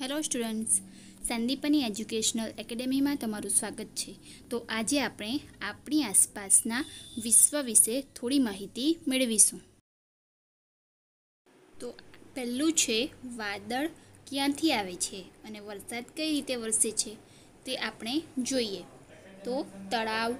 hello students Sandipani educational એકેડેમીમાં તમારું સ્વાગત છે તો આજે આપણે આપણી આસપાસના વિશ્વ વિશે થોડી માહિતી મેળવીશું તો પહેલું છે વાદળ ક્યાંથી આવે છે અને વરસાદ કઈ રીતે વરસે છે તે આપણે જોઈએ તો તળાવ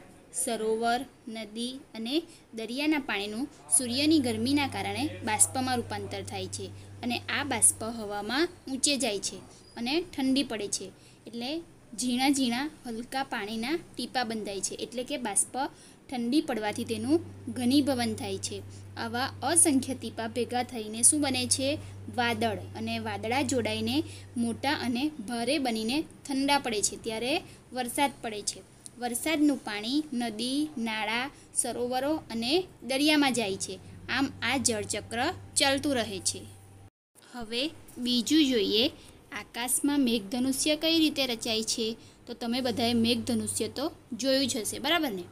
સરોવર નદી અને દરિયાના પાણીનું સૂર્યની ગરમીના કારણે બાષ્પમાં રૂપાંતર થાય છે અને આ બાષ્પ હવામાં ઊંચે જાય છે અને ઠંડી પડે છે એટલે ઝીણા ઝીણા હલકા પાણીના ટીપા બંધાય છે એટલે કે બાષ્પ ઠંડી પડવાથી તેનું ઘનીભવન થાય છે આવા અસંખ્ય ટીપા ભેગા થઈને શું બને છે વાદળ અને વાદળા જોડાઈને મોટા અને ભારે બનીને ઠંડા પડે છે ત્યારે વરસાદ પડે છે વરસાદનું પાણી નદી નાળા સરોવરો અને દરિયામાં જાય છે આમ આ જળચક્ર ચાલતું રહે છે હવે બીજું જોઈએ આકાશમાં મેઘધનુષ્ય કઈ રીતે રચાય છે તો તમે બધાએ મેઘધનુષ્ય તો જોયું જ હશે બરાબર ને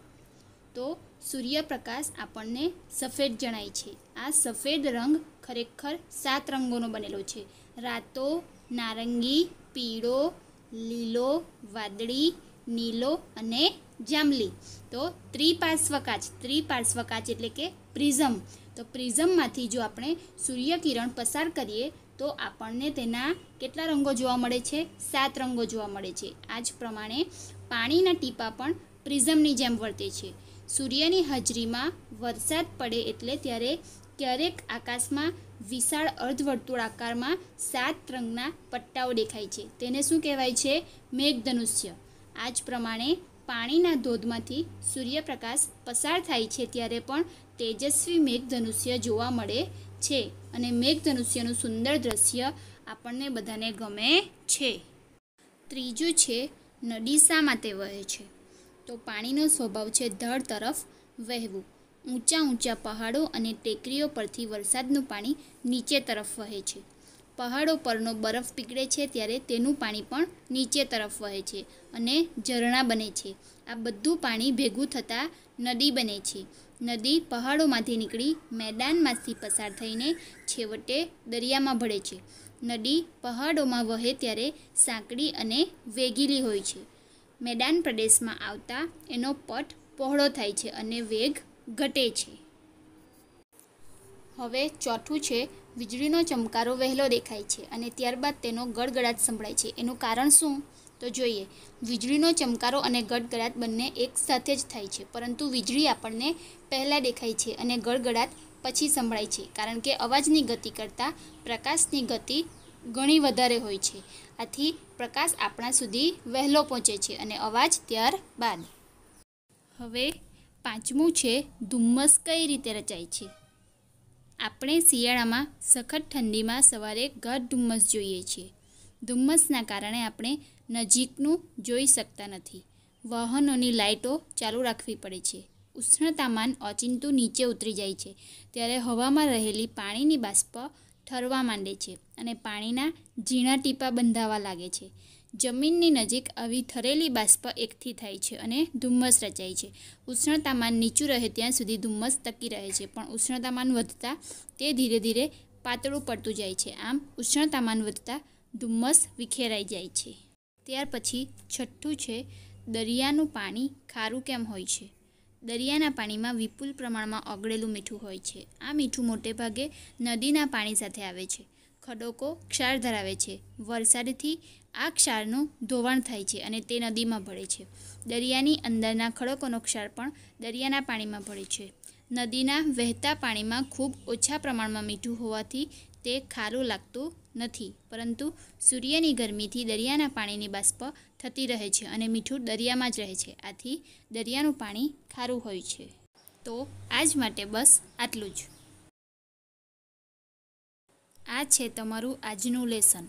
તો સૂર્યપ્રકાશ આપણને સફેદ જણાય છે આ સફેદ રંગ ખરેખર સાત રંગોનો બનેલો છે રાતો નારંગી પીળો લીલો વાદળી નીલો અને જાંબલી તો ત્રિપાર્શ્વકાચ ત્રિપાર્શ્વકાચ એટલે કે પ્રિઝમ તો પ્રિઝમમાંથી જો આપણે સૂર્યકિરણ પસાર કરીએ તો આપણને તેના કેટલા રંગો જોવા મળે છે સાત રંગો જોવા મળે છે આ જ પ્રમાણે પાણીના ટીપા પણ પ્રિઝમની જેમ વર્તે છે સૂર્યની હાજરીમાં વરસાદ પડે એટલે ત્યારે ક્યારેક આકાશમાં વિશાળ અર્ધવર્તુળ આકારમાં સાત રંગના પટ્ટાઓ દેખાય છે તેને શું કહેવાય છે મેઘધનુષ્ય આ જ પ્રમાણે પાણીના ધોધમાંથી સૂર્યપ્રકાશ પસાર થાય છે ત્યારે પણ તેજસ્વી મેઘધનુષ્ય જોવા મળે છે અને મેઘધનુષ્યનું સુંદર દ્રશ્ય આપણને બધાને ગમે છે ત્રીજું છે નદી શા માટે વહે છે તો પાણીનો સ્વભાવ છે ધડ તરફ વહેવું ઊંચા ઊંચા પહાડો અને ટેકરીઓ પરથી વરસાદનું પાણી નીચે તરફ વહે છે પહાડો પરનો બરફ પીગળે છે ત્યારે તેનું પાણી પણ નીચે તરફ વહે છે અને ઝરણા બને છે આ બધું પાણી ભેગું થતાં નદી બને છે નદી પહાડોમાંથી નીકળી મેદાનમાંથી પસાર થઈને છેવટે દરિયામાં ભળે છે નદી પહાડોમાં વહે ત્યારે સાંકડી અને વેગીલી હોય છે મેદાન પ્રદેશમાં આવતા એનો પટ પહોળો થાય છે અને વેગ ઘટે છે હવે ચોથું છે વીજળીનો ચમકારો વહેલો દેખાય છે અને ત્યારબાદ તેનો ગડગડાટ સંભળાય છે એનું કારણ શું તો જોઈએ વીજળીનો ચમકારો અને ગડગડાટ બંને એક સાથે જ થાય છે પરંતુ વીજળી આપણને પહેલાં દેખાય છે અને ગડગડાટ પછી સંભળાય છે કારણ કે અવાજની ગતિ કરતાં પ્રકાશની ગતિ ઘણી વધારે હોય છે આથી પ્રકાશ આપણા સુધી વહેલો પહોંચે છે અને અવાજ ત્યારબાદ હવે પાંચમું છે ધુમ્મસ કઈ રીતે રચાય છે આપણે શિયાળામાં સખત ઠંડીમાં સવારે ઘર ધુમ્મસ જોઈએ છીએ ધુમ્મસના કારણે આપણે નજીકનું જોઈ શકતા નથી વાહનોની લાઇટો ચાલુ રાખવી પડે છે ઉષ્ણતામાન ઓચિંતું નીચે ઉતરી જાય છે ત્યારે હવામાં રહેલી પાણીની બાષ્પ ઠરવા માંડે છે અને પાણીના ઝીણા ટીપા બંધાવા લાગે છે જમીનની નજીક આવી થરેલી બાષ્પ એકઠી થાય છે અને ધુમ્મસ રચાય છે ઉષ્ણતામાન નીચું રહે ત્યાં સુધી ધુમ્મસ ટકી રહે છે પણ ઉષ્ણતામાન વધતા તે ધીરે ધીરે પાતળું પડતું જાય છે આમ ઉષ્ણતામાન વધતા ધુમ્મસ વિખેરાઈ જાય છે ત્યાર પછી છઠ્ઠું છે દરિયાનું પાણી ખારું કેમ હોય છે દરિયાના પાણીમાં વિપુલ પ્રમાણમાં ઓગળેલું મીઠું હોય છે આ મીઠું મોટેભાગે નદીના પાણી સાથે આવે છે ખડોકો ક્ષાર ધરાવે છે વરસાદથી આ ક્ષારનું ધોવાણ થાય છે અને તે નદીમાં ભળે છે દરિયાની અંદરના ખડકોનો ક્ષાર પણ દરિયાના પાણીમાં ભળે છે નદીના વહેતા પાણીમાં ખૂબ ઓછા પ્રમાણમાં મીઠું હોવાથી તે ખારું લાગતું નથી પરંતુ સૂર્યની ગરમીથી દરિયાના પાણીની બાષ્પ થતી રહે છે અને મીઠું દરિયામાં જ રહે છે આથી દરિયાનું પાણી ખારું હોય છે તો આજ માટે બસ આટલું જ આ છે તમારું આજનું લેસન